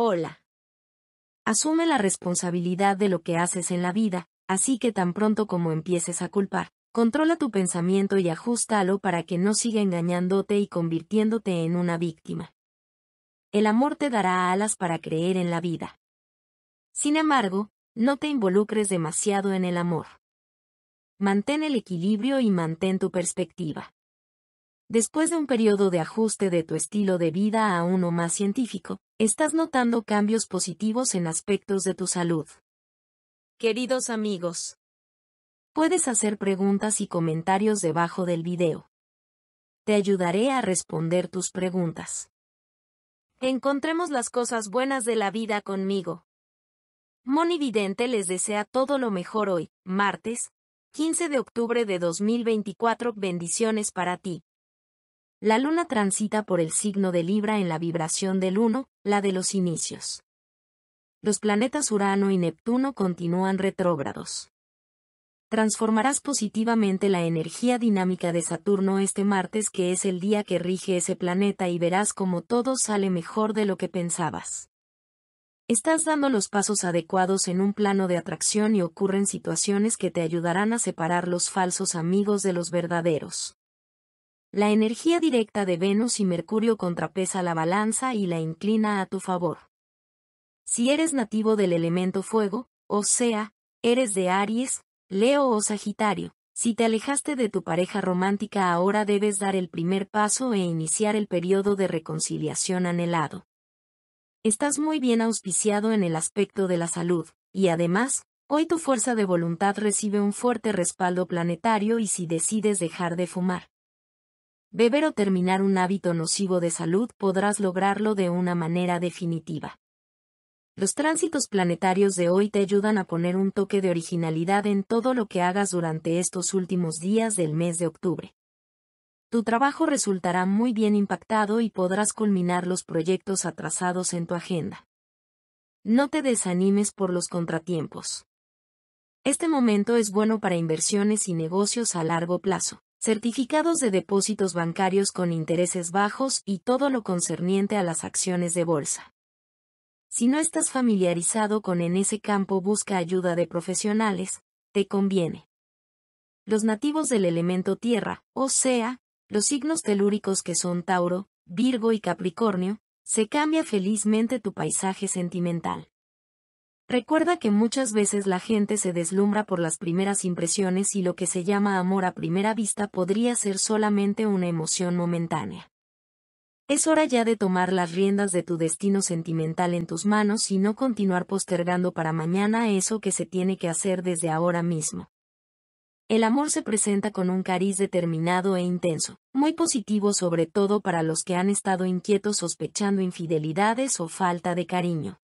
Hola. Asume la responsabilidad de lo que haces en la vida, así que tan pronto como empieces a culpar, controla tu pensamiento y ajustalo para que no siga engañándote y convirtiéndote en una víctima. El amor te dará alas para creer en la vida. Sin embargo, no te involucres demasiado en el amor. Mantén el equilibrio y mantén tu perspectiva. Después de un periodo de ajuste de tu estilo de vida a uno más científico, estás notando cambios positivos en aspectos de tu salud. Queridos amigos, puedes hacer preguntas y comentarios debajo del video. Te ayudaré a responder tus preguntas. Encontremos las cosas buenas de la vida conmigo. Moni Vidente les desea todo lo mejor hoy, martes, 15 de octubre de 2024. Bendiciones para ti. La luna transita por el signo de Libra en la vibración del 1, la de los inicios. Los planetas Urano y Neptuno continúan retrógrados. Transformarás positivamente la energía dinámica de Saturno este martes que es el día que rige ese planeta y verás como todo sale mejor de lo que pensabas. Estás dando los pasos adecuados en un plano de atracción y ocurren situaciones que te ayudarán a separar los falsos amigos de los verdaderos. La energía directa de Venus y Mercurio contrapesa la balanza y la inclina a tu favor. Si eres nativo del elemento fuego, o sea, eres de Aries, Leo o Sagitario, si te alejaste de tu pareja romántica ahora debes dar el primer paso e iniciar el periodo de reconciliación anhelado. Estás muy bien auspiciado en el aspecto de la salud, y además, hoy tu fuerza de voluntad recibe un fuerte respaldo planetario y si decides dejar de fumar, Beber o terminar un hábito nocivo de salud podrás lograrlo de una manera definitiva. Los tránsitos planetarios de hoy te ayudan a poner un toque de originalidad en todo lo que hagas durante estos últimos días del mes de octubre. Tu trabajo resultará muy bien impactado y podrás culminar los proyectos atrasados en tu agenda. No te desanimes por los contratiempos. Este momento es bueno para inversiones y negocios a largo plazo certificados de depósitos bancarios con intereses bajos y todo lo concerniente a las acciones de bolsa. Si no estás familiarizado con en ese campo busca ayuda de profesionales, te conviene. Los nativos del elemento tierra, o sea, los signos telúricos que son Tauro, Virgo y Capricornio, se cambia felizmente tu paisaje sentimental. Recuerda que muchas veces la gente se deslumbra por las primeras impresiones y lo que se llama amor a primera vista podría ser solamente una emoción momentánea. Es hora ya de tomar las riendas de tu destino sentimental en tus manos y no continuar postergando para mañana eso que se tiene que hacer desde ahora mismo. El amor se presenta con un cariz determinado e intenso, muy positivo sobre todo para los que han estado inquietos sospechando infidelidades o falta de cariño.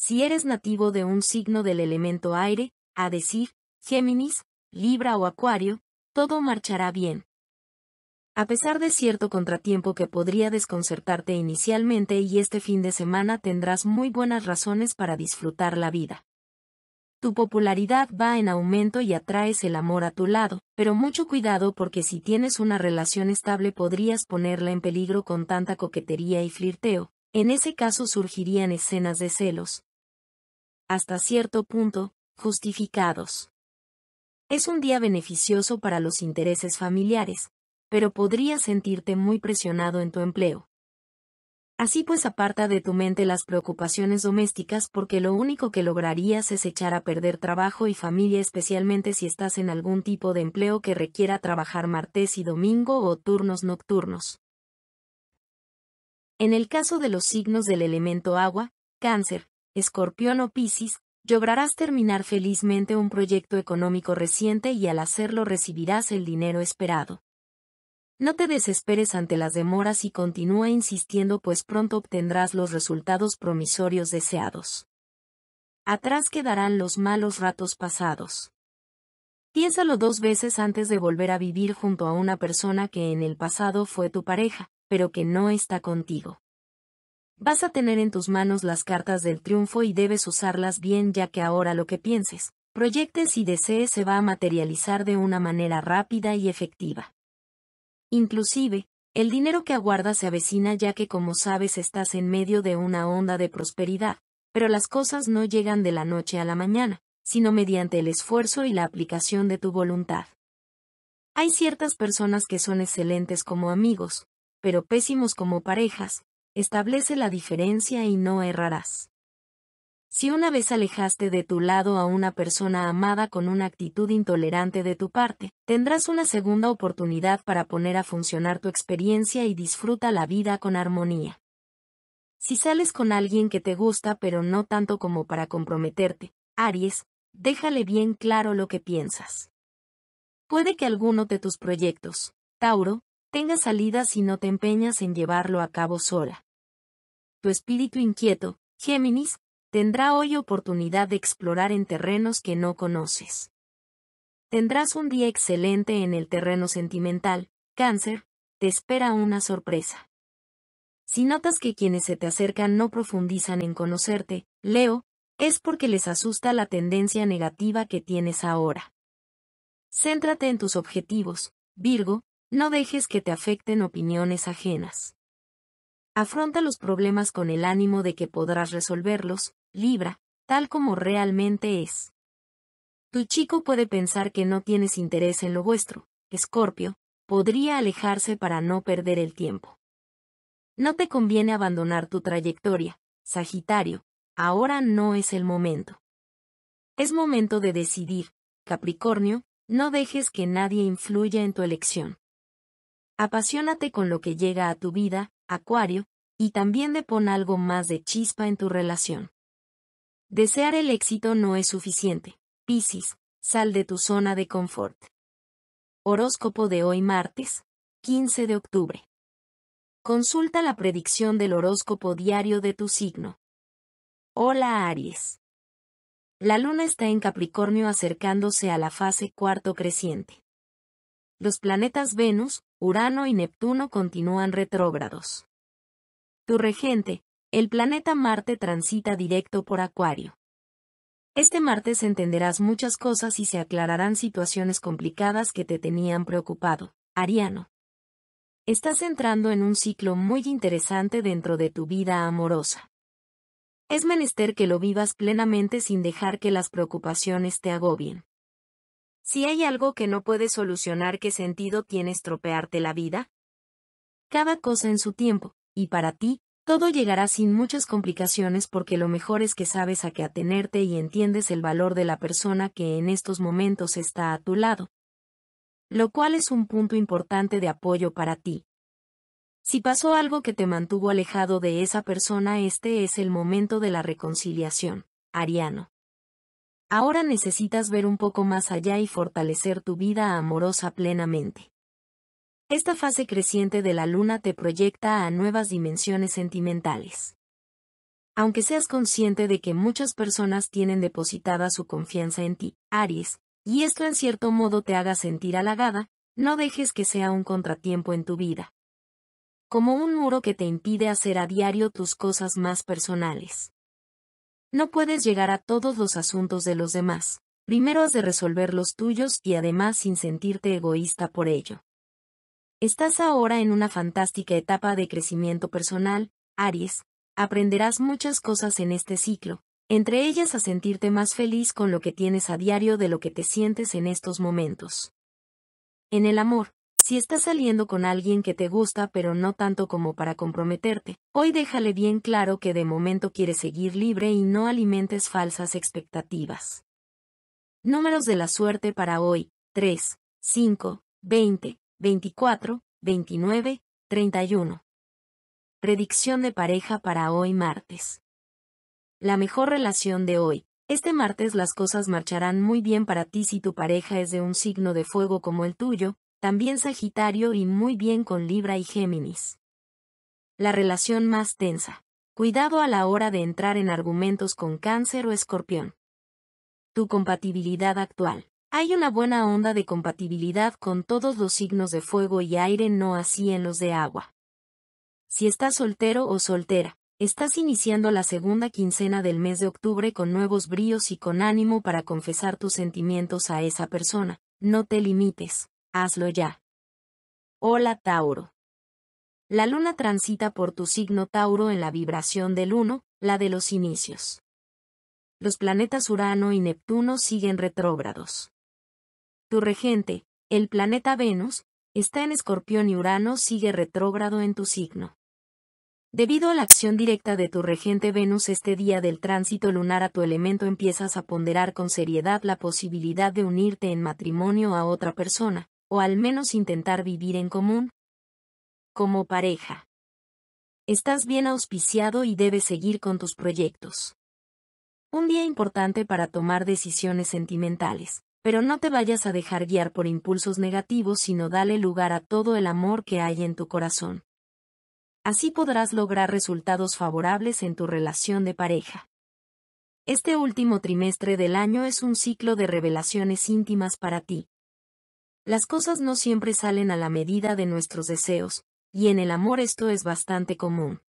Si eres nativo de un signo del elemento aire, a decir, Géminis, Libra o Acuario, todo marchará bien. A pesar de cierto contratiempo que podría desconcertarte inicialmente y este fin de semana tendrás muy buenas razones para disfrutar la vida. Tu popularidad va en aumento y atraes el amor a tu lado, pero mucho cuidado porque si tienes una relación estable podrías ponerla en peligro con tanta coquetería y flirteo. En ese caso surgirían escenas de celos, hasta cierto punto, justificados. Es un día beneficioso para los intereses familiares, pero podrías sentirte muy presionado en tu empleo. Así pues aparta de tu mente las preocupaciones domésticas porque lo único que lograrías es echar a perder trabajo y familia especialmente si estás en algún tipo de empleo que requiera trabajar martes y domingo o turnos nocturnos. En el caso de los signos del elemento agua, cáncer, escorpión o piscis, lograrás terminar felizmente un proyecto económico reciente y al hacerlo recibirás el dinero esperado. No te desesperes ante las demoras y continúa insistiendo pues pronto obtendrás los resultados promisorios deseados. Atrás quedarán los malos ratos pasados. Piénsalo dos veces antes de volver a vivir junto a una persona que en el pasado fue tu pareja, pero que no está contigo. Vas a tener en tus manos las cartas del triunfo y debes usarlas bien ya que ahora lo que pienses, proyectes y desees se va a materializar de una manera rápida y efectiva. Inclusive, el dinero que aguardas se avecina ya que como sabes estás en medio de una onda de prosperidad, pero las cosas no llegan de la noche a la mañana, sino mediante el esfuerzo y la aplicación de tu voluntad. Hay ciertas personas que son excelentes como amigos, pero pésimos como parejas, establece la diferencia y no errarás. Si una vez alejaste de tu lado a una persona amada con una actitud intolerante de tu parte, tendrás una segunda oportunidad para poner a funcionar tu experiencia y disfruta la vida con armonía. Si sales con alguien que te gusta pero no tanto como para comprometerte, Aries, déjale bien claro lo que piensas. Puede que alguno de tus proyectos, Tauro, tenga salidas si no te empeñas en llevarlo a cabo sola tu espíritu inquieto, Géminis, tendrá hoy oportunidad de explorar en terrenos que no conoces. Tendrás un día excelente en el terreno sentimental, cáncer, te espera una sorpresa. Si notas que quienes se te acercan no profundizan en conocerte, Leo, es porque les asusta la tendencia negativa que tienes ahora. Céntrate en tus objetivos, Virgo, no dejes que te afecten opiniones ajenas. Afronta los problemas con el ánimo de que podrás resolverlos, Libra, tal como realmente es. Tu chico puede pensar que no tienes interés en lo vuestro, Escorpio, podría alejarse para no perder el tiempo. No te conviene abandonar tu trayectoria, Sagitario, ahora no es el momento. Es momento de decidir, Capricornio, no dejes que nadie influya en tu elección. Apasionate con lo que llega a tu vida, Acuario, y también depon algo más de chispa en tu relación. Desear el éxito no es suficiente. Piscis, sal de tu zona de confort. Horóscopo de hoy martes, 15 de octubre. Consulta la predicción del horóscopo diario de tu signo. Hola Aries. La luna está en Capricornio acercándose a la fase cuarto creciente. Los planetas Venus, Urano y Neptuno continúan retrógrados. Tu regente, el planeta Marte transita directo por Acuario. Este martes entenderás muchas cosas y se aclararán situaciones complicadas que te tenían preocupado, Ariano. Estás entrando en un ciclo muy interesante dentro de tu vida amorosa. Es menester que lo vivas plenamente sin dejar que las preocupaciones te agobien. Si hay algo que no puedes solucionar, ¿qué sentido tiene estropearte la vida? Cada cosa en su tiempo, y para ti, todo llegará sin muchas complicaciones porque lo mejor es que sabes a qué atenerte y entiendes el valor de la persona que en estos momentos está a tu lado. Lo cual es un punto importante de apoyo para ti. Si pasó algo que te mantuvo alejado de esa persona, este es el momento de la reconciliación. Ariano. Ahora necesitas ver un poco más allá y fortalecer tu vida amorosa plenamente. Esta fase creciente de la luna te proyecta a nuevas dimensiones sentimentales. Aunque seas consciente de que muchas personas tienen depositada su confianza en ti, Aries, y esto en cierto modo te haga sentir halagada, no dejes que sea un contratiempo en tu vida. Como un muro que te impide hacer a diario tus cosas más personales. No puedes llegar a todos los asuntos de los demás. Primero has de resolver los tuyos y además sin sentirte egoísta por ello. Estás ahora en una fantástica etapa de crecimiento personal, Aries. Aprenderás muchas cosas en este ciclo, entre ellas a sentirte más feliz con lo que tienes a diario de lo que te sientes en estos momentos. En el amor, si estás saliendo con alguien que te gusta pero no tanto como para comprometerte, hoy déjale bien claro que de momento quieres seguir libre y no alimentes falsas expectativas. Números de la suerte para hoy, 3, 5, 20, 24, 29, 31. Predicción de pareja para hoy martes. La mejor relación de hoy. Este martes las cosas marcharán muy bien para ti si tu pareja es de un signo de fuego como el tuyo, también Sagitario y muy bien con Libra y Géminis. La relación más tensa. Cuidado a la hora de entrar en argumentos con cáncer o escorpión. Tu compatibilidad actual. Hay una buena onda de compatibilidad con todos los signos de fuego y aire, no así en los de agua. Si estás soltero o soltera, estás iniciando la segunda quincena del mes de octubre con nuevos bríos y con ánimo para confesar tus sentimientos a esa persona, no te limites hazlo ya. Hola Tauro. La luna transita por tu signo Tauro en la vibración del 1, la de los inicios. Los planetas Urano y Neptuno siguen retrógrados. Tu regente, el planeta Venus, está en Escorpión y Urano sigue retrógrado en tu signo. Debido a la acción directa de tu regente Venus este día del tránsito lunar a tu elemento empiezas a ponderar con seriedad la posibilidad de unirte en matrimonio a otra persona, o al menos intentar vivir en común. Como pareja. Estás bien auspiciado y debes seguir con tus proyectos. Un día importante para tomar decisiones sentimentales, pero no te vayas a dejar guiar por impulsos negativos, sino dale lugar a todo el amor que hay en tu corazón. Así podrás lograr resultados favorables en tu relación de pareja. Este último trimestre del año es un ciclo de revelaciones íntimas para ti, las cosas no siempre salen a la medida de nuestros deseos, y en el amor esto es bastante común.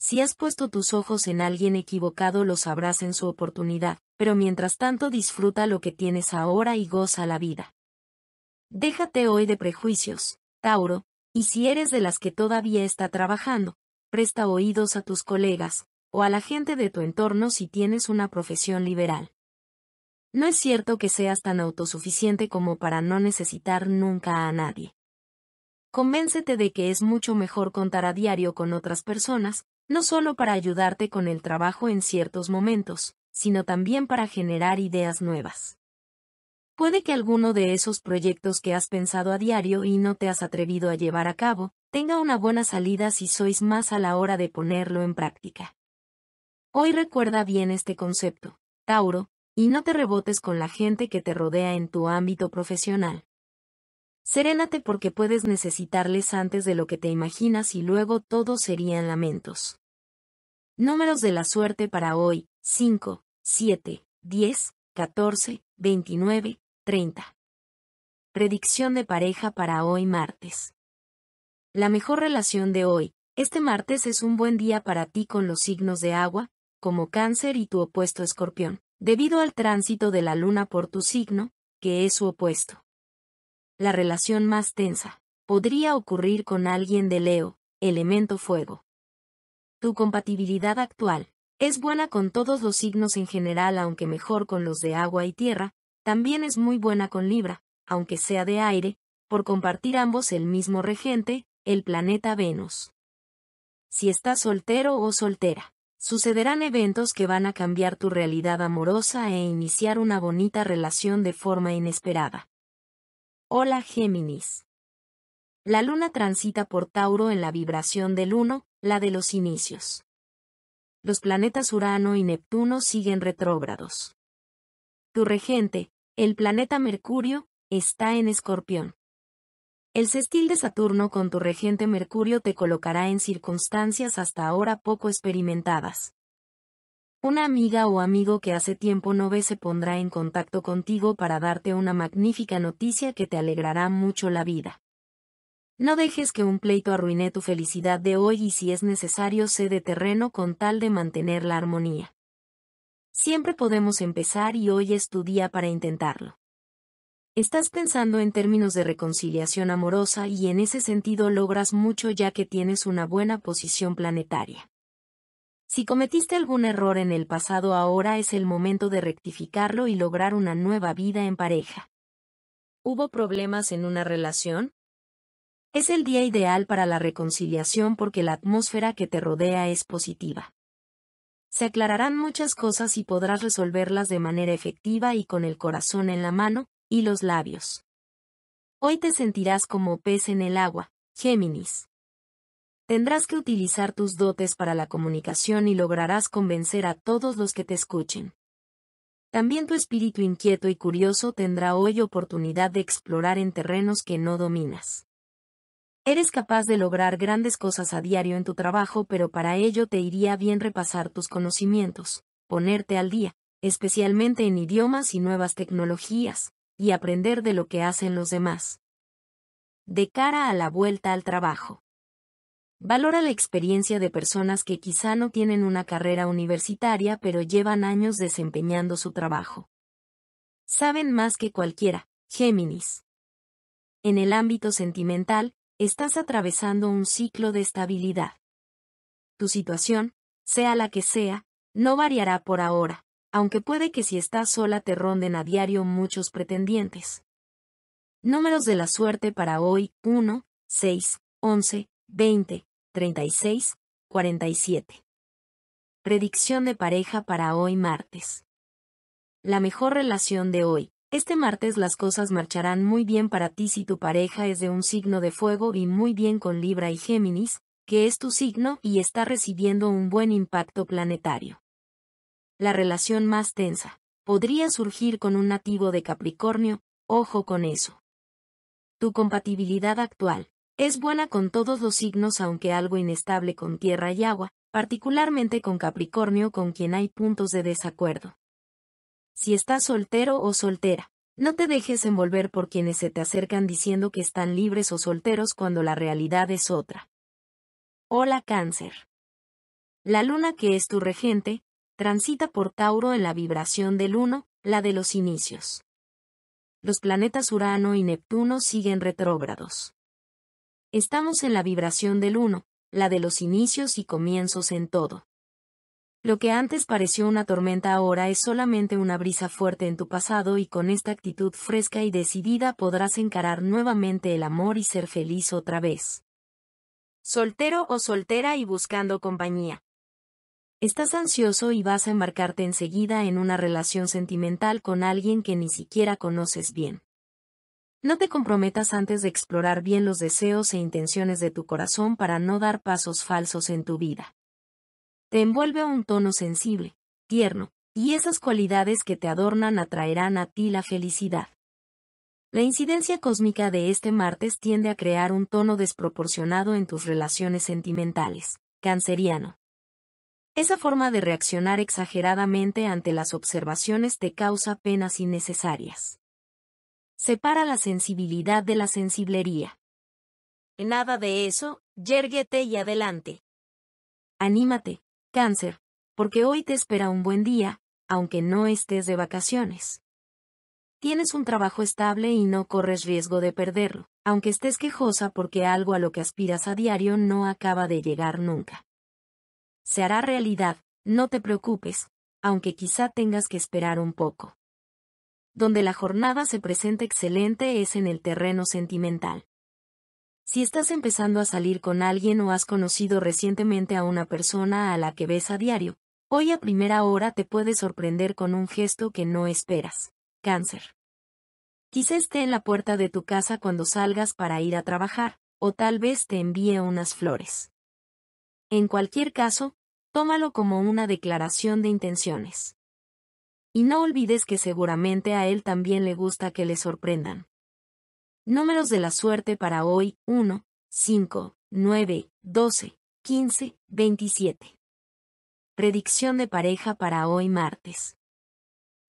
Si has puesto tus ojos en alguien equivocado lo sabrás en su oportunidad, pero mientras tanto disfruta lo que tienes ahora y goza la vida. Déjate hoy de prejuicios, Tauro, y si eres de las que todavía está trabajando, presta oídos a tus colegas, o a la gente de tu entorno si tienes una profesión liberal. No es cierto que seas tan autosuficiente como para no necesitar nunca a nadie. Convéncete de que es mucho mejor contar a diario con otras personas, no solo para ayudarte con el trabajo en ciertos momentos, sino también para generar ideas nuevas. Puede que alguno de esos proyectos que has pensado a diario y no te has atrevido a llevar a cabo, tenga una buena salida si sois más a la hora de ponerlo en práctica. Hoy recuerda bien este concepto. Tauro, y no te rebotes con la gente que te rodea en tu ámbito profesional. Serénate porque puedes necesitarles antes de lo que te imaginas y luego todos serían lamentos. Números de la suerte para hoy, 5, 7, 10, 14, 29, 30. Predicción de pareja para hoy martes. La mejor relación de hoy, este martes es un buen día para ti con los signos de agua, como cáncer y tu opuesto escorpión debido al tránsito de la Luna por tu signo, que es su opuesto. La relación más tensa podría ocurrir con alguien de Leo, elemento fuego. Tu compatibilidad actual es buena con todos los signos en general aunque mejor con los de agua y tierra, también es muy buena con Libra, aunque sea de aire, por compartir ambos el mismo regente, el planeta Venus. Si estás soltero o soltera, sucederán eventos que van a cambiar tu realidad amorosa e iniciar una bonita relación de forma inesperada. Hola Géminis. La luna transita por Tauro en la vibración del 1, la de los inicios. Los planetas Urano y Neptuno siguen retrógrados. Tu regente, el planeta Mercurio, está en Escorpión. El sextil de Saturno con tu regente Mercurio te colocará en circunstancias hasta ahora poco experimentadas. Una amiga o amigo que hace tiempo no ve se pondrá en contacto contigo para darte una magnífica noticia que te alegrará mucho la vida. No dejes que un pleito arruine tu felicidad de hoy y si es necesario de terreno con tal de mantener la armonía. Siempre podemos empezar y hoy es tu día para intentarlo. Estás pensando en términos de reconciliación amorosa y en ese sentido logras mucho ya que tienes una buena posición planetaria. Si cometiste algún error en el pasado ahora es el momento de rectificarlo y lograr una nueva vida en pareja. ¿Hubo problemas en una relación? Es el día ideal para la reconciliación porque la atmósfera que te rodea es positiva. Se aclararán muchas cosas y podrás resolverlas de manera efectiva y con el corazón en la mano, y los labios. Hoy te sentirás como pez en el agua, Géminis. Tendrás que utilizar tus dotes para la comunicación y lograrás convencer a todos los que te escuchen. También tu espíritu inquieto y curioso tendrá hoy oportunidad de explorar en terrenos que no dominas. Eres capaz de lograr grandes cosas a diario en tu trabajo, pero para ello te iría bien repasar tus conocimientos, ponerte al día, especialmente en idiomas y nuevas tecnologías, y aprender de lo que hacen los demás. De cara a la vuelta al trabajo. Valora la experiencia de personas que quizá no tienen una carrera universitaria pero llevan años desempeñando su trabajo. Saben más que cualquiera, Géminis. En el ámbito sentimental, estás atravesando un ciclo de estabilidad. Tu situación, sea la que sea, no variará por ahora aunque puede que si estás sola te ronden a diario muchos pretendientes. Números de la suerte para hoy 1, 6, 11, 20, 36, 47. Predicción de pareja para hoy martes. La mejor relación de hoy. Este martes las cosas marcharán muy bien para ti si tu pareja es de un signo de fuego y muy bien con Libra y Géminis, que es tu signo y está recibiendo un buen impacto planetario la relación más tensa podría surgir con un nativo de Capricornio, ojo con eso. Tu compatibilidad actual es buena con todos los signos aunque algo inestable con tierra y agua, particularmente con Capricornio con quien hay puntos de desacuerdo. Si estás soltero o soltera, no te dejes envolver por quienes se te acercan diciendo que están libres o solteros cuando la realidad es otra. Hola cáncer. La luna que es tu regente, transita por Tauro en la vibración del 1, la de los inicios. Los planetas Urano y Neptuno siguen retrógrados. Estamos en la vibración del 1, la de los inicios y comienzos en todo. Lo que antes pareció una tormenta ahora es solamente una brisa fuerte en tu pasado y con esta actitud fresca y decidida podrás encarar nuevamente el amor y ser feliz otra vez. Soltero o soltera y buscando compañía. Estás ansioso y vas a embarcarte enseguida en una relación sentimental con alguien que ni siquiera conoces bien. No te comprometas antes de explorar bien los deseos e intenciones de tu corazón para no dar pasos falsos en tu vida. Te envuelve un tono sensible, tierno, y esas cualidades que te adornan atraerán a ti la felicidad. La incidencia cósmica de este martes tiende a crear un tono desproporcionado en tus relaciones sentimentales. Canceriano. Esa forma de reaccionar exageradamente ante las observaciones te causa penas innecesarias. Separa la sensibilidad de la sensiblería. Nada de eso, yérguete y adelante. Anímate, cáncer, porque hoy te espera un buen día, aunque no estés de vacaciones. Tienes un trabajo estable y no corres riesgo de perderlo, aunque estés quejosa porque algo a lo que aspiras a diario no acaba de llegar nunca. Se hará realidad, no te preocupes, aunque quizá tengas que esperar un poco. Donde la jornada se presenta excelente es en el terreno sentimental. Si estás empezando a salir con alguien o has conocido recientemente a una persona a la que ves a diario, hoy a primera hora te puede sorprender con un gesto que no esperas. Cáncer. Quizá esté en la puerta de tu casa cuando salgas para ir a trabajar, o tal vez te envíe unas flores. En cualquier caso, tómalo como una declaración de intenciones. Y no olvides que seguramente a él también le gusta que le sorprendan. Números de la suerte para hoy, 1, 5, 9, 12, 15, 27. Predicción de pareja para hoy martes.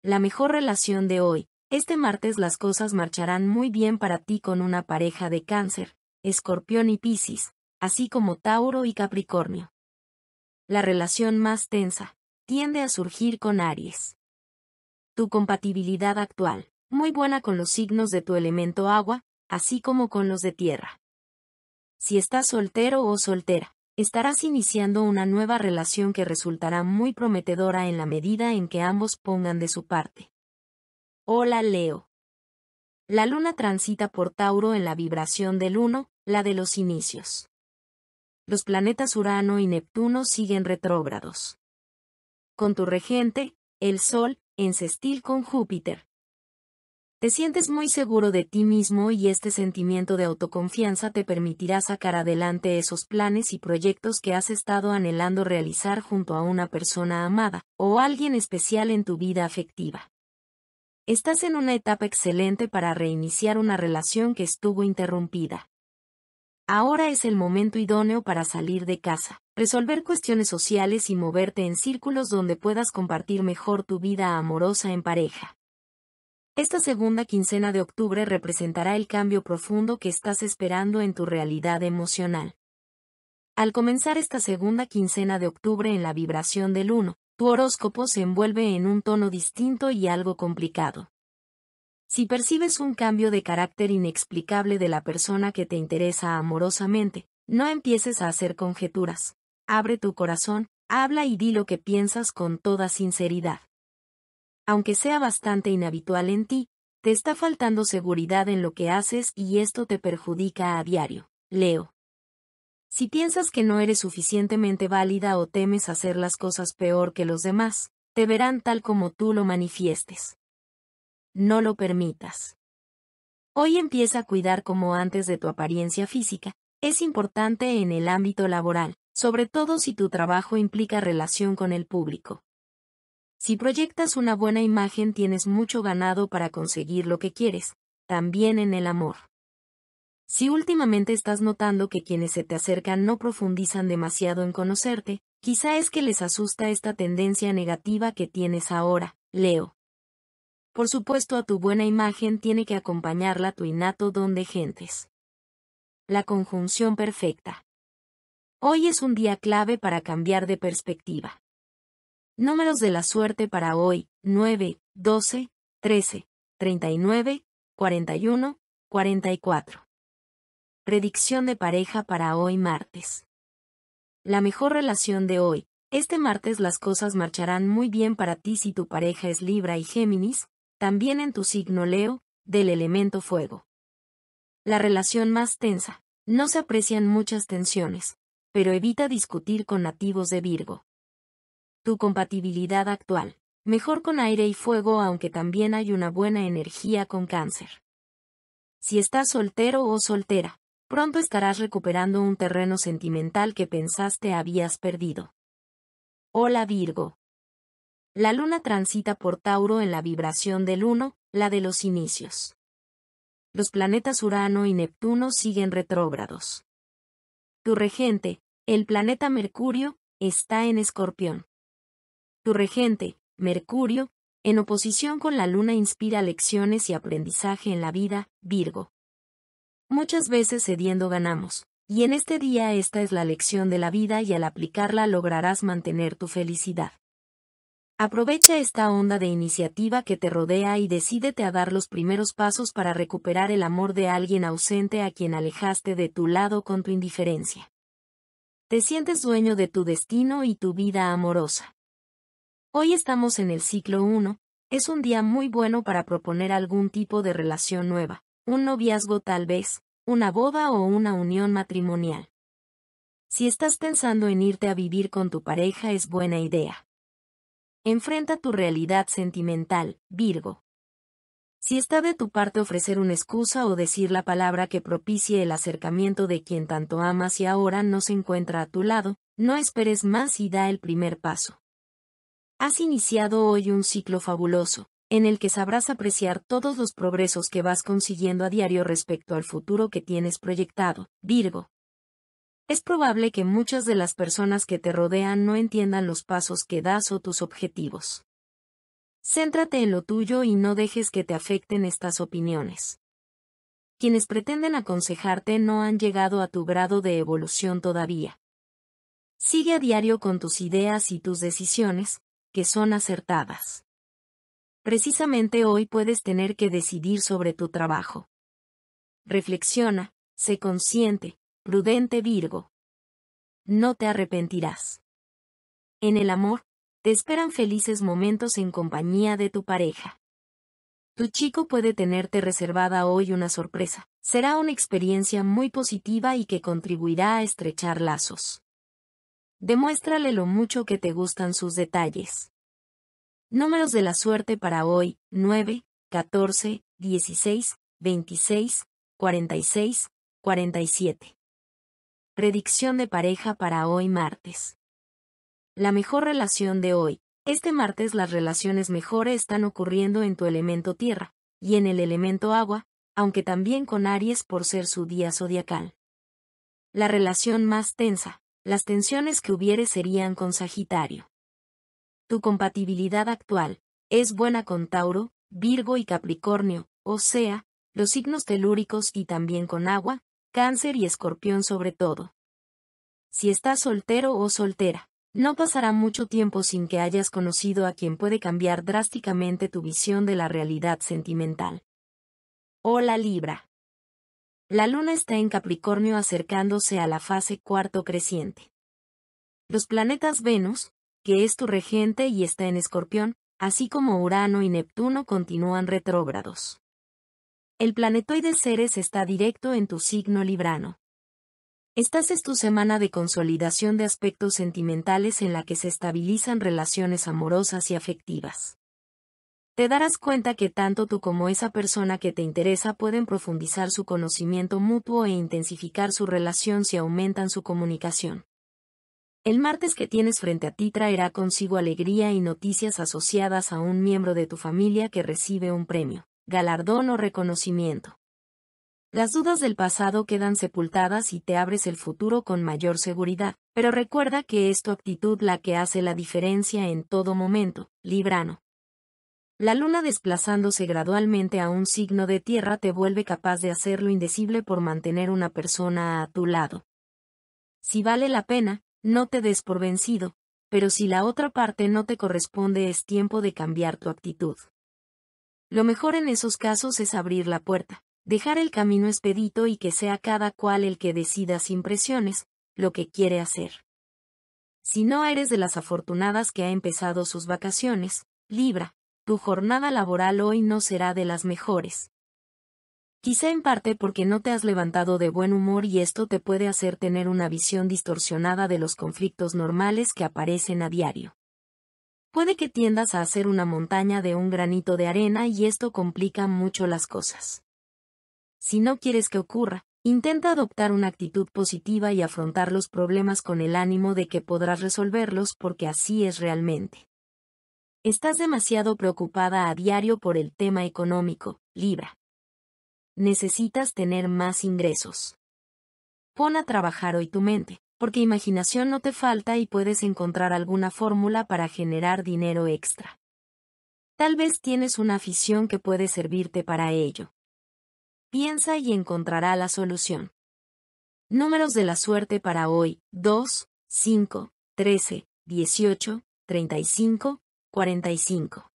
La mejor relación de hoy. Este martes las cosas marcharán muy bien para ti con una pareja de cáncer, escorpión y piscis, así como Tauro y Capricornio. La relación más tensa tiende a surgir con Aries. Tu compatibilidad actual, muy buena con los signos de tu elemento agua, así como con los de tierra. Si estás soltero o soltera, estarás iniciando una nueva relación que resultará muy prometedora en la medida en que ambos pongan de su parte. Hola Leo. La luna transita por Tauro en la vibración del 1, la de los inicios los planetas Urano y Neptuno siguen retrógrados. Con tu regente, el Sol, en sextil con Júpiter. Te sientes muy seguro de ti mismo y este sentimiento de autoconfianza te permitirá sacar adelante esos planes y proyectos que has estado anhelando realizar junto a una persona amada, o alguien especial en tu vida afectiva. Estás en una etapa excelente para reiniciar una relación que estuvo interrumpida. Ahora es el momento idóneo para salir de casa, resolver cuestiones sociales y moverte en círculos donde puedas compartir mejor tu vida amorosa en pareja. Esta segunda quincena de octubre representará el cambio profundo que estás esperando en tu realidad emocional. Al comenzar esta segunda quincena de octubre en la vibración del 1, tu horóscopo se envuelve en un tono distinto y algo complicado. Si percibes un cambio de carácter inexplicable de la persona que te interesa amorosamente, no empieces a hacer conjeturas. Abre tu corazón, habla y di lo que piensas con toda sinceridad. Aunque sea bastante inhabitual en ti, te está faltando seguridad en lo que haces y esto te perjudica a diario. Leo. Si piensas que no eres suficientemente válida o temes hacer las cosas peor que los demás, te verán tal como tú lo manifiestes. No lo permitas. Hoy empieza a cuidar como antes de tu apariencia física, es importante en el ámbito laboral, sobre todo si tu trabajo implica relación con el público. Si proyectas una buena imagen tienes mucho ganado para conseguir lo que quieres, también en el amor. Si últimamente estás notando que quienes se te acercan no profundizan demasiado en conocerte, quizá es que les asusta esta tendencia negativa que tienes ahora, Leo. Por supuesto a tu buena imagen tiene que acompañarla tu innato don de gentes. La conjunción perfecta. Hoy es un día clave para cambiar de perspectiva. Números de la suerte para hoy, 9, 12, 13, 39, 41, 44. Predicción de pareja para hoy martes. La mejor relación de hoy. Este martes las cosas marcharán muy bien para ti si tu pareja es Libra y Géminis, también en tu signo Leo, del elemento fuego. La relación más tensa. No se aprecian muchas tensiones, pero evita discutir con nativos de Virgo. Tu compatibilidad actual. Mejor con aire y fuego aunque también hay una buena energía con cáncer. Si estás soltero o soltera, pronto estarás recuperando un terreno sentimental que pensaste habías perdido. Hola Virgo, la luna transita por Tauro en la vibración del 1, la de los inicios. Los planetas Urano y Neptuno siguen retrógrados. Tu regente, el planeta Mercurio, está en Escorpión. Tu regente, Mercurio, en oposición con la luna inspira lecciones y aprendizaje en la vida, Virgo. Muchas veces cediendo ganamos, y en este día esta es la lección de la vida y al aplicarla lograrás mantener tu felicidad. Aprovecha esta onda de iniciativa que te rodea y decídete a dar los primeros pasos para recuperar el amor de alguien ausente a quien alejaste de tu lado con tu indiferencia. Te sientes dueño de tu destino y tu vida amorosa. Hoy estamos en el ciclo 1, es un día muy bueno para proponer algún tipo de relación nueva, un noviazgo tal vez, una boda o una unión matrimonial. Si estás pensando en irte a vivir con tu pareja es buena idea. Enfrenta tu realidad sentimental, Virgo. Si está de tu parte ofrecer una excusa o decir la palabra que propicie el acercamiento de quien tanto amas y ahora no se encuentra a tu lado, no esperes más y da el primer paso. Has iniciado hoy un ciclo fabuloso, en el que sabrás apreciar todos los progresos que vas consiguiendo a diario respecto al futuro que tienes proyectado, Virgo. Es probable que muchas de las personas que te rodean no entiendan los pasos que das o tus objetivos. Céntrate en lo tuyo y no dejes que te afecten estas opiniones. Quienes pretenden aconsejarte no han llegado a tu grado de evolución todavía. Sigue a diario con tus ideas y tus decisiones, que son acertadas. Precisamente hoy puedes tener que decidir sobre tu trabajo. Reflexiona, sé consciente, Prudente Virgo. No te arrepentirás. En el amor, te esperan felices momentos en compañía de tu pareja. Tu chico puede tenerte reservada hoy una sorpresa. Será una experiencia muy positiva y que contribuirá a estrechar lazos. Demuéstrale lo mucho que te gustan sus detalles. Números de la suerte para hoy, 9, 14, 16, 26, 46, 47. Predicción de pareja para hoy martes. La mejor relación de hoy. Este martes las relaciones mejores están ocurriendo en tu elemento tierra, y en el elemento agua, aunque también con Aries por ser su día zodiacal. La relación más tensa. Las tensiones que hubiere serían con Sagitario. Tu compatibilidad actual es buena con Tauro, Virgo y Capricornio, o sea, los signos telúricos y también con agua, cáncer y escorpión sobre todo. Si estás soltero o soltera, no pasará mucho tiempo sin que hayas conocido a quien puede cambiar drásticamente tu visión de la realidad sentimental. Hola Libra. La luna está en Capricornio acercándose a la fase cuarto creciente. Los planetas Venus, que es tu regente y está en Escorpión, así como Urano y Neptuno continúan retrógrados. El planetoide Ceres está directo en tu signo librano. Estás es tu semana de consolidación de aspectos sentimentales en la que se estabilizan relaciones amorosas y afectivas. Te darás cuenta que tanto tú como esa persona que te interesa pueden profundizar su conocimiento mutuo e intensificar su relación si aumentan su comunicación. El martes que tienes frente a ti traerá consigo alegría y noticias asociadas a un miembro de tu familia que recibe un premio galardón o reconocimiento. Las dudas del pasado quedan sepultadas y te abres el futuro con mayor seguridad, pero recuerda que es tu actitud la que hace la diferencia en todo momento, Librano. La luna desplazándose gradualmente a un signo de tierra te vuelve capaz de hacer lo indecible por mantener una persona a tu lado. Si vale la pena, no te des por vencido, pero si la otra parte no te corresponde es tiempo de cambiar tu actitud. Lo mejor en esos casos es abrir la puerta, dejar el camino expedito y que sea cada cual el que decida sin presiones lo que quiere hacer. Si no eres de las afortunadas que ha empezado sus vacaciones, Libra, tu jornada laboral hoy no será de las mejores. Quizá en parte porque no te has levantado de buen humor y esto te puede hacer tener una visión distorsionada de los conflictos normales que aparecen a diario puede que tiendas a hacer una montaña de un granito de arena y esto complica mucho las cosas. Si no quieres que ocurra, intenta adoptar una actitud positiva y afrontar los problemas con el ánimo de que podrás resolverlos porque así es realmente. Estás demasiado preocupada a diario por el tema económico, Libra. Necesitas tener más ingresos. Pon a trabajar hoy tu mente, porque imaginación no te falta y puedes encontrar alguna fórmula para generar dinero extra. Tal vez tienes una afición que puede servirte para ello. Piensa y encontrará la solución. Números de la suerte para hoy, 2, 5, 13, 18, 35, 45.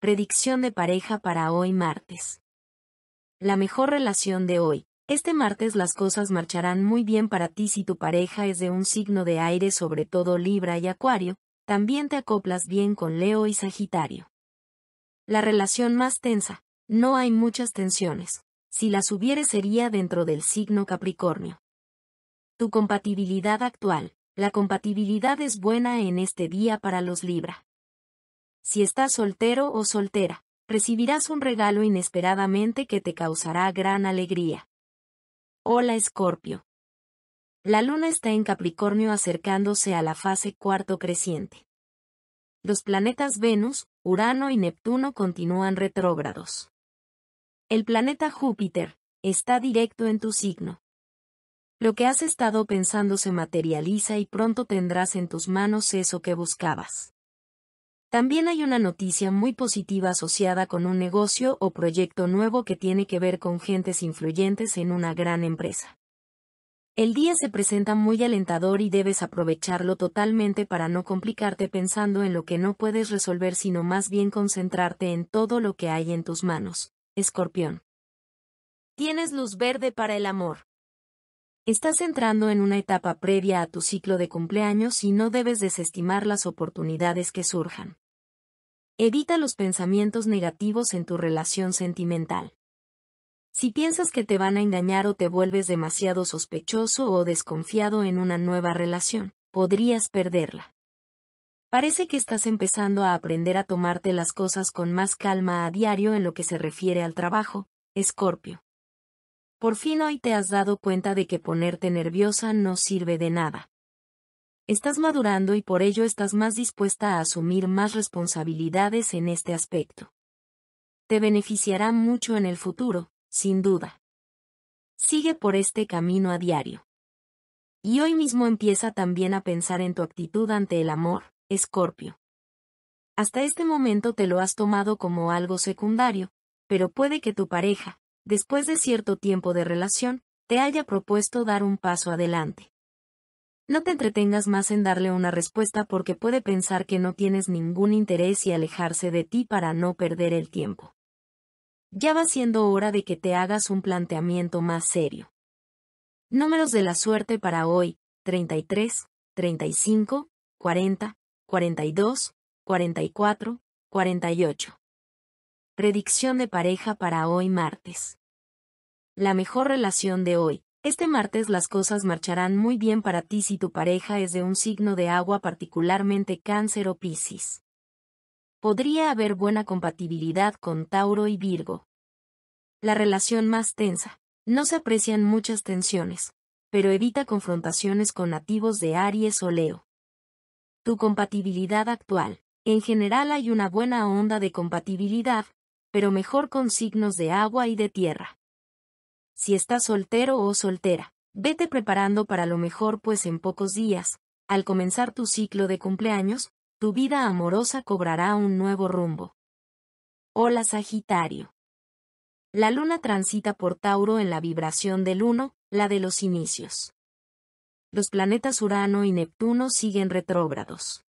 Predicción de pareja para hoy martes. La mejor relación de hoy, este martes las cosas marcharán muy bien para ti si tu pareja es de un signo de aire, sobre todo Libra y Acuario, también te acoplas bien con Leo y Sagitario. La relación más tensa. No hay muchas tensiones. Si las hubiere sería dentro del signo Capricornio. Tu compatibilidad actual. La compatibilidad es buena en este día para los Libra. Si estás soltero o soltera, recibirás un regalo inesperadamente que te causará gran alegría. Hola Escorpio. La luna está en Capricornio acercándose a la fase cuarto creciente. Los planetas Venus, Urano y Neptuno continúan retrógrados. El planeta Júpiter está directo en tu signo. Lo que has estado pensando se materializa y pronto tendrás en tus manos eso que buscabas. También hay una noticia muy positiva asociada con un negocio o proyecto nuevo que tiene que ver con gentes influyentes en una gran empresa. El día se presenta muy alentador y debes aprovecharlo totalmente para no complicarte pensando en lo que no puedes resolver, sino más bien concentrarte en todo lo que hay en tus manos. Escorpión. Tienes luz verde para el amor. Estás entrando en una etapa previa a tu ciclo de cumpleaños y no debes desestimar las oportunidades que surjan. Evita los pensamientos negativos en tu relación sentimental. Si piensas que te van a engañar o te vuelves demasiado sospechoso o desconfiado en una nueva relación, podrías perderla. Parece que estás empezando a aprender a tomarte las cosas con más calma a diario en lo que se refiere al trabajo, Escorpio. Por fin hoy te has dado cuenta de que ponerte nerviosa no sirve de nada. Estás madurando y por ello estás más dispuesta a asumir más responsabilidades en este aspecto. Te beneficiará mucho en el futuro, sin duda. Sigue por este camino a diario. Y hoy mismo empieza también a pensar en tu actitud ante el amor, Escorpio. Hasta este momento te lo has tomado como algo secundario, pero puede que tu pareja, después de cierto tiempo de relación, te haya propuesto dar un paso adelante. No te entretengas más en darle una respuesta porque puede pensar que no tienes ningún interés y alejarse de ti para no perder el tiempo. Ya va siendo hora de que te hagas un planteamiento más serio. Números de la suerte para hoy, 33, 35, 40, 42, 44, 48. Predicción de pareja para hoy martes. La mejor relación de hoy, este martes las cosas marcharán muy bien para ti si tu pareja es de un signo de agua particularmente cáncer o piscis. Podría haber buena compatibilidad con Tauro y Virgo. La relación más tensa. No se aprecian muchas tensiones, pero evita confrontaciones con nativos de Aries o Leo. Tu compatibilidad actual. En general hay una buena onda de compatibilidad, pero mejor con signos de agua y de tierra si estás soltero o soltera, vete preparando para lo mejor pues en pocos días, al comenzar tu ciclo de cumpleaños, tu vida amorosa cobrará un nuevo rumbo. Hola Sagitario. La luna transita por Tauro en la vibración del 1, la de los inicios. Los planetas Urano y Neptuno siguen retrógrados.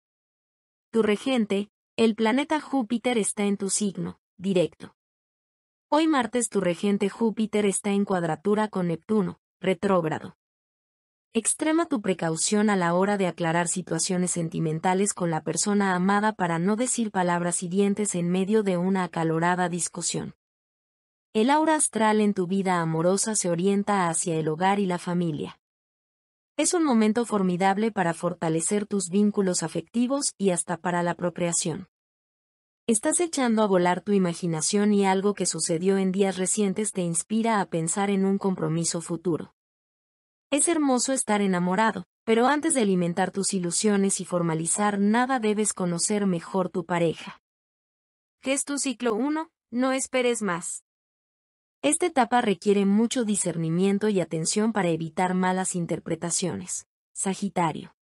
Tu regente, el planeta Júpiter está en tu signo, directo. Hoy martes tu regente Júpiter está en cuadratura con Neptuno, retrógrado. Extrema tu precaución a la hora de aclarar situaciones sentimentales con la persona amada para no decir palabras hirientes en medio de una acalorada discusión. El aura astral en tu vida amorosa se orienta hacia el hogar y la familia. Es un momento formidable para fortalecer tus vínculos afectivos y hasta para la procreación. Estás echando a volar tu imaginación y algo que sucedió en días recientes te inspira a pensar en un compromiso futuro. Es hermoso estar enamorado, pero antes de alimentar tus ilusiones y formalizar nada debes conocer mejor tu pareja. ¿Qué es tu ciclo 1? No esperes más. Esta etapa requiere mucho discernimiento y atención para evitar malas interpretaciones. Sagitario.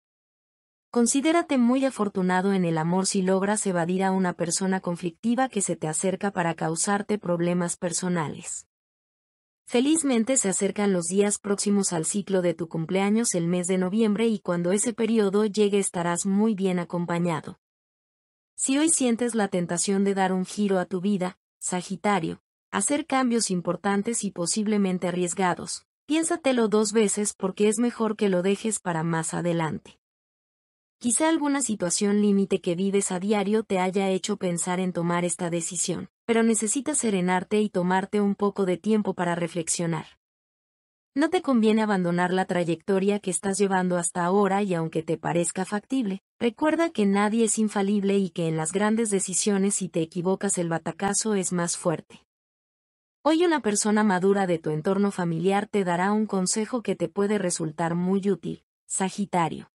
Considérate muy afortunado en el amor si logras evadir a una persona conflictiva que se te acerca para causarte problemas personales. Felizmente se acercan los días próximos al ciclo de tu cumpleaños el mes de noviembre y cuando ese periodo llegue estarás muy bien acompañado. Si hoy sientes la tentación de dar un giro a tu vida, Sagitario, hacer cambios importantes y posiblemente arriesgados, piénsatelo dos veces porque es mejor que lo dejes para más adelante. Quizá alguna situación límite que vives a diario te haya hecho pensar en tomar esta decisión, pero necesitas serenarte y tomarte un poco de tiempo para reflexionar. No te conviene abandonar la trayectoria que estás llevando hasta ahora y aunque te parezca factible, recuerda que nadie es infalible y que en las grandes decisiones si te equivocas el batacazo es más fuerte. Hoy una persona madura de tu entorno familiar te dará un consejo que te puede resultar muy útil, Sagitario.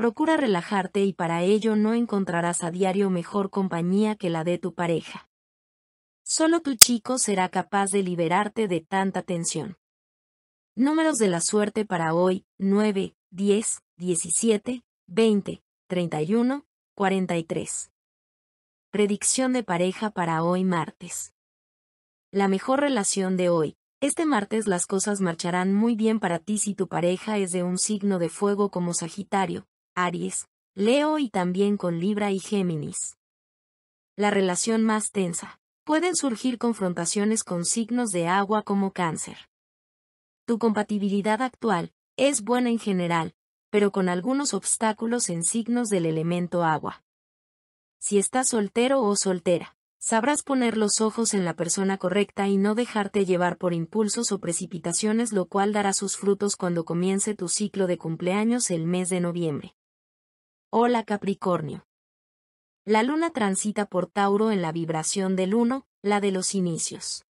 Procura relajarte y para ello no encontrarás a diario mejor compañía que la de tu pareja. Solo tu chico será capaz de liberarte de tanta tensión. Números de la suerte para hoy, 9, 10, 17, 20, 31, 43. Predicción de pareja para hoy martes. La mejor relación de hoy. Este martes las cosas marcharán muy bien para ti si tu pareja es de un signo de fuego como Sagitario, Aries, Leo y también con Libra y Géminis. La relación más tensa. Pueden surgir confrontaciones con signos de agua como cáncer. Tu compatibilidad actual es buena en general, pero con algunos obstáculos en signos del elemento agua. Si estás soltero o soltera, sabrás poner los ojos en la persona correcta y no dejarte llevar por impulsos o precipitaciones, lo cual dará sus frutos cuando comience tu ciclo de cumpleaños el mes de noviembre. Hola Capricornio. La luna transita por Tauro en la vibración del 1, la de los inicios.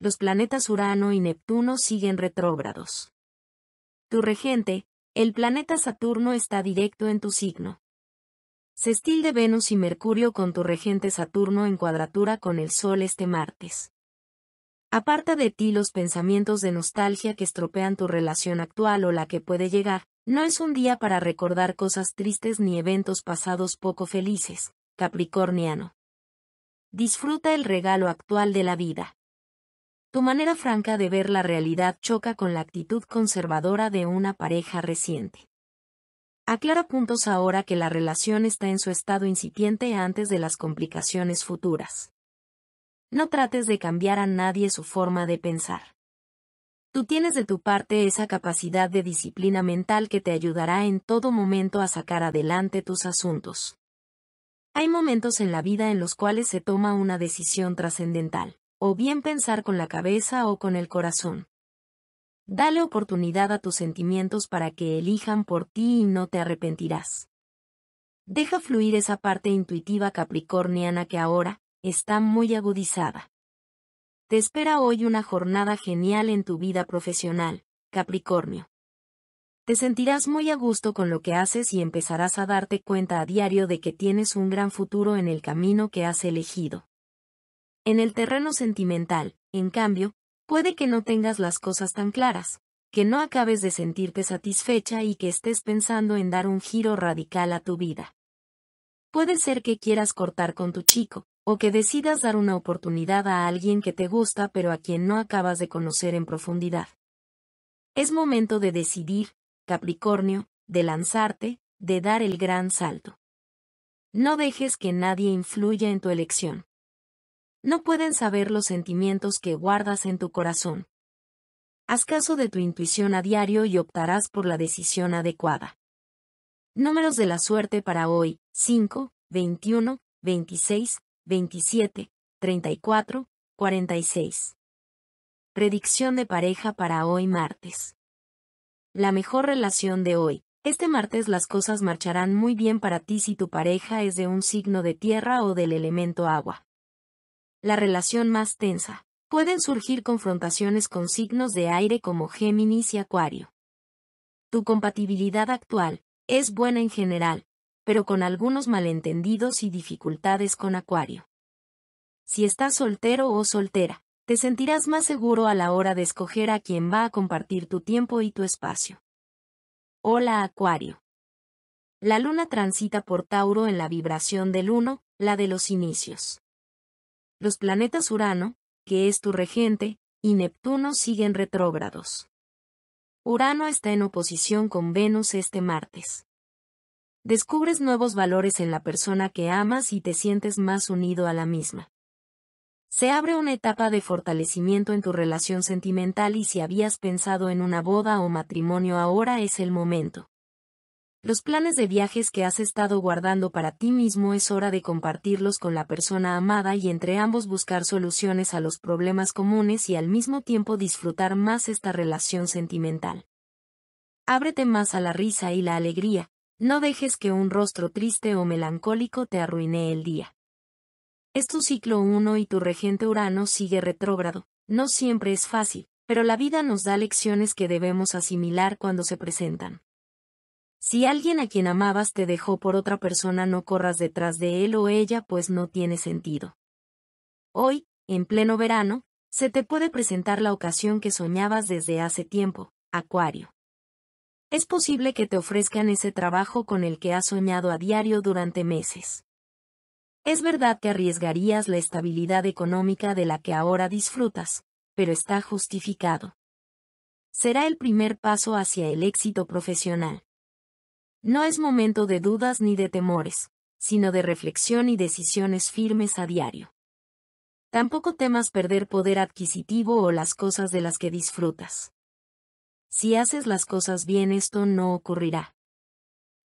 Los planetas Urano y Neptuno siguen retrógrados. Tu regente, el planeta Saturno está directo en tu signo. Sestil de Venus y Mercurio con tu regente Saturno en cuadratura con el Sol este martes. Aparta de ti los pensamientos de nostalgia que estropean tu relación actual o la que puede llegar, no es un día para recordar cosas tristes ni eventos pasados poco felices, Capricorniano. Disfruta el regalo actual de la vida. Tu manera franca de ver la realidad choca con la actitud conservadora de una pareja reciente. Aclara puntos ahora que la relación está en su estado incipiente antes de las complicaciones futuras. No trates de cambiar a nadie su forma de pensar. Tú tienes de tu parte esa capacidad de disciplina mental que te ayudará en todo momento a sacar adelante tus asuntos. Hay momentos en la vida en los cuales se toma una decisión trascendental, o bien pensar con la cabeza o con el corazón. Dale oportunidad a tus sentimientos para que elijan por ti y no te arrepentirás. Deja fluir esa parte intuitiva capricorniana que ahora está muy agudizada. Te espera hoy una jornada genial en tu vida profesional, Capricornio. Te sentirás muy a gusto con lo que haces y empezarás a darte cuenta a diario de que tienes un gran futuro en el camino que has elegido. En el terreno sentimental, en cambio, puede que no tengas las cosas tan claras, que no acabes de sentirte satisfecha y que estés pensando en dar un giro radical a tu vida. Puede ser que quieras cortar con tu chico, o que decidas dar una oportunidad a alguien que te gusta pero a quien no acabas de conocer en profundidad. Es momento de decidir, Capricornio, de lanzarte, de dar el gran salto. No dejes que nadie influya en tu elección. No pueden saber los sentimientos que guardas en tu corazón. Haz caso de tu intuición a diario y optarás por la decisión adecuada. Números de la suerte para hoy, 5, 21, 26, 27, 34, 46. Predicción de pareja para hoy martes. La mejor relación de hoy. Este martes las cosas marcharán muy bien para ti si tu pareja es de un signo de tierra o del elemento agua. La relación más tensa. Pueden surgir confrontaciones con signos de aire como Géminis y Acuario. Tu compatibilidad actual es buena en general, pero con algunos malentendidos y dificultades con Acuario. Si estás soltero o soltera, te sentirás más seguro a la hora de escoger a quien va a compartir tu tiempo y tu espacio. Hola Acuario. La luna transita por Tauro en la vibración del 1, la de los inicios. Los planetas Urano, que es tu regente, y Neptuno siguen retrógrados. Urano está en oposición con Venus este martes descubres nuevos valores en la persona que amas y te sientes más unido a la misma. Se abre una etapa de fortalecimiento en tu relación sentimental y si habías pensado en una boda o matrimonio ahora es el momento. Los planes de viajes que has estado guardando para ti mismo es hora de compartirlos con la persona amada y entre ambos buscar soluciones a los problemas comunes y al mismo tiempo disfrutar más esta relación sentimental. Ábrete más a la risa y la alegría, no dejes que un rostro triste o melancólico te arruine el día. Es tu ciclo 1 y tu regente Urano sigue retrógrado. No siempre es fácil, pero la vida nos da lecciones que debemos asimilar cuando se presentan. Si alguien a quien amabas te dejó por otra persona no corras detrás de él o ella pues no tiene sentido. Hoy, en pleno verano, se te puede presentar la ocasión que soñabas desde hace tiempo, Acuario. Es posible que te ofrezcan ese trabajo con el que has soñado a diario durante meses. Es verdad que arriesgarías la estabilidad económica de la que ahora disfrutas, pero está justificado. Será el primer paso hacia el éxito profesional. No es momento de dudas ni de temores, sino de reflexión y decisiones firmes a diario. Tampoco temas perder poder adquisitivo o las cosas de las que disfrutas. Si haces las cosas bien esto no ocurrirá.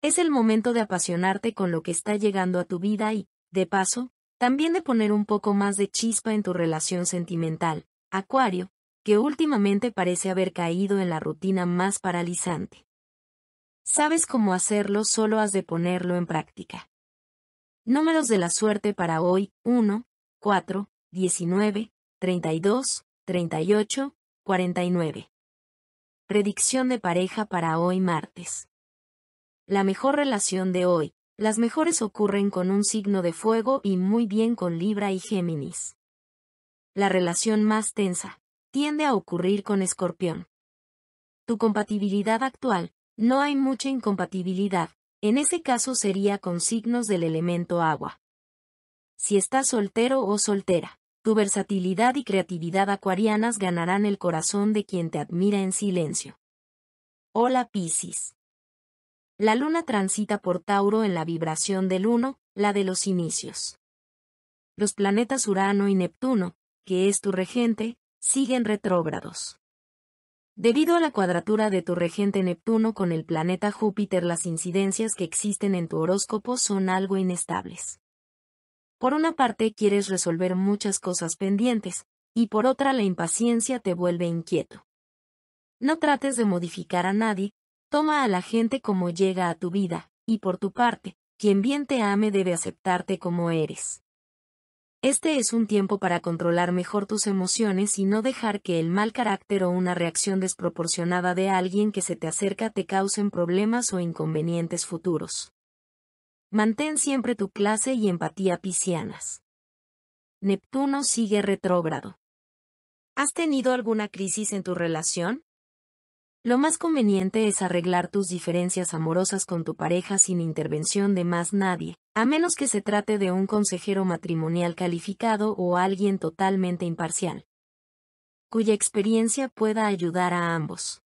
Es el momento de apasionarte con lo que está llegando a tu vida y, de paso, también de poner un poco más de chispa en tu relación sentimental, Acuario, que últimamente parece haber caído en la rutina más paralizante. Sabes cómo hacerlo, solo has de ponerlo en práctica. Números de la suerte para hoy, 1, 4, 19, 32, 38, 49. Predicción de pareja para hoy martes. La mejor relación de hoy. Las mejores ocurren con un signo de fuego y muy bien con Libra y Géminis. La relación más tensa. Tiende a ocurrir con Escorpión. Tu compatibilidad actual. No hay mucha incompatibilidad. En ese caso sería con signos del elemento agua. Si estás soltero o soltera. Tu versatilidad y creatividad acuarianas ganarán el corazón de quien te admira en silencio. Hola Piscis. La luna transita por Tauro en la vibración del 1, la de los inicios. Los planetas Urano y Neptuno, que es tu regente, siguen retrógrados. Debido a la cuadratura de tu regente Neptuno con el planeta Júpiter, las incidencias que existen en tu horóscopo son algo inestables. Por una parte quieres resolver muchas cosas pendientes, y por otra la impaciencia te vuelve inquieto. No trates de modificar a nadie, toma a la gente como llega a tu vida, y por tu parte, quien bien te ame debe aceptarte como eres. Este es un tiempo para controlar mejor tus emociones y no dejar que el mal carácter o una reacción desproporcionada de alguien que se te acerca te causen problemas o inconvenientes futuros. Mantén siempre tu clase y empatía piscianas. Neptuno sigue retrógrado. ¿Has tenido alguna crisis en tu relación? Lo más conveniente es arreglar tus diferencias amorosas con tu pareja sin intervención de más nadie, a menos que se trate de un consejero matrimonial calificado o alguien totalmente imparcial, cuya experiencia pueda ayudar a ambos.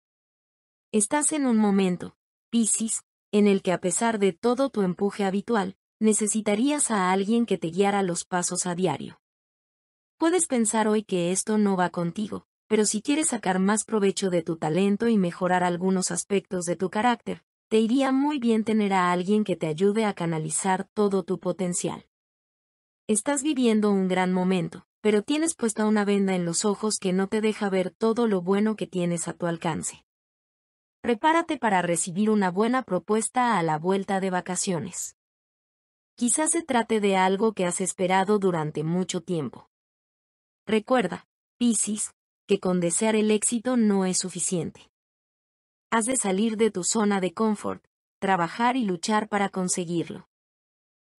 Estás en un momento, Piscis, en el que a pesar de todo tu empuje habitual, necesitarías a alguien que te guiara los pasos a diario. Puedes pensar hoy que esto no va contigo, pero si quieres sacar más provecho de tu talento y mejorar algunos aspectos de tu carácter, te iría muy bien tener a alguien que te ayude a canalizar todo tu potencial. Estás viviendo un gran momento, pero tienes puesta una venda en los ojos que no te deja ver todo lo bueno que tienes a tu alcance. Prepárate para recibir una buena propuesta a la vuelta de vacaciones. Quizás se trate de algo que has esperado durante mucho tiempo. Recuerda, Piscis, que con desear el éxito no es suficiente. Has de salir de tu zona de confort, trabajar y luchar para conseguirlo.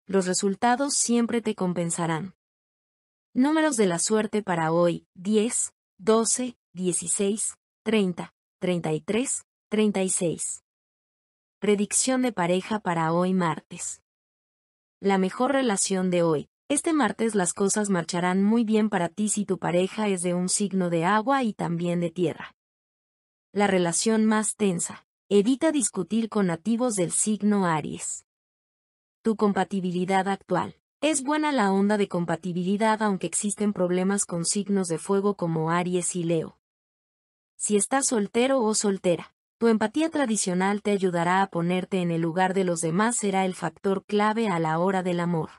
Los resultados siempre te compensarán. Números de la suerte para hoy, 10, 12, 16, 30, 33, 36. Predicción de pareja para hoy martes. La mejor relación de hoy. Este martes las cosas marcharán muy bien para ti si tu pareja es de un signo de agua y también de tierra. La relación más tensa. Evita discutir con nativos del signo Aries. Tu compatibilidad actual. Es buena la onda de compatibilidad aunque existen problemas con signos de fuego como Aries y Leo. Si estás soltero o soltera, tu empatía tradicional te ayudará a ponerte en el lugar de los demás será el factor clave a la hora del amor.